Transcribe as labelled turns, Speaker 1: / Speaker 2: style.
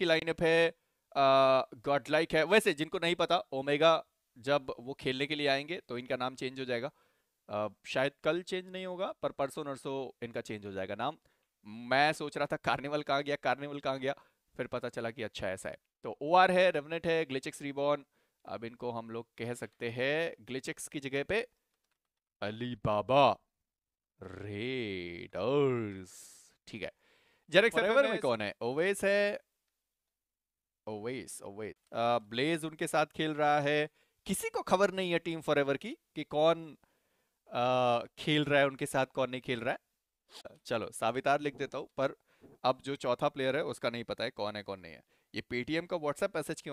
Speaker 1: की लाइनअप है God like है वैसे जिनको नहीं पता ओमेगा जब वो खेलने के लिए आएंगे तो इनका नाम चेंज हो जाएगा आ, शायद कल चेंज नहीं होगा पर परसों नरसों इनका चेंज हो जाएगा नाम मैं सोच रहा था कार्निवल कहाँ गया कार्निवल कहाँ गया फिर पता चला कि अच्छा ऐसा है तो ओ है रेवनेट है ग्लिचिक्स रिबॉर्न अब इनको हम लोग कह सकते हैं ग्लिचिक्स की जगह पे अली बाबा रेडर्स ठीक है जेरेक्स में कौन है ओवेस है ओवेस ओवेस ब्लेज उनके साथ खेल रहा है किसी को खबर नहीं है टीम फॉर की कि कौन आ, uh, खेल रहा है उनके साथ कौन नहीं खेल रहा है uh, चलो सावितार लिख देता हूँ पर अब जो चौथा प्लेयर है उसका नहीं पता है कौन है कौन नहीं है ये पेटीएम का व्हाट्सएप मैसेज क्यों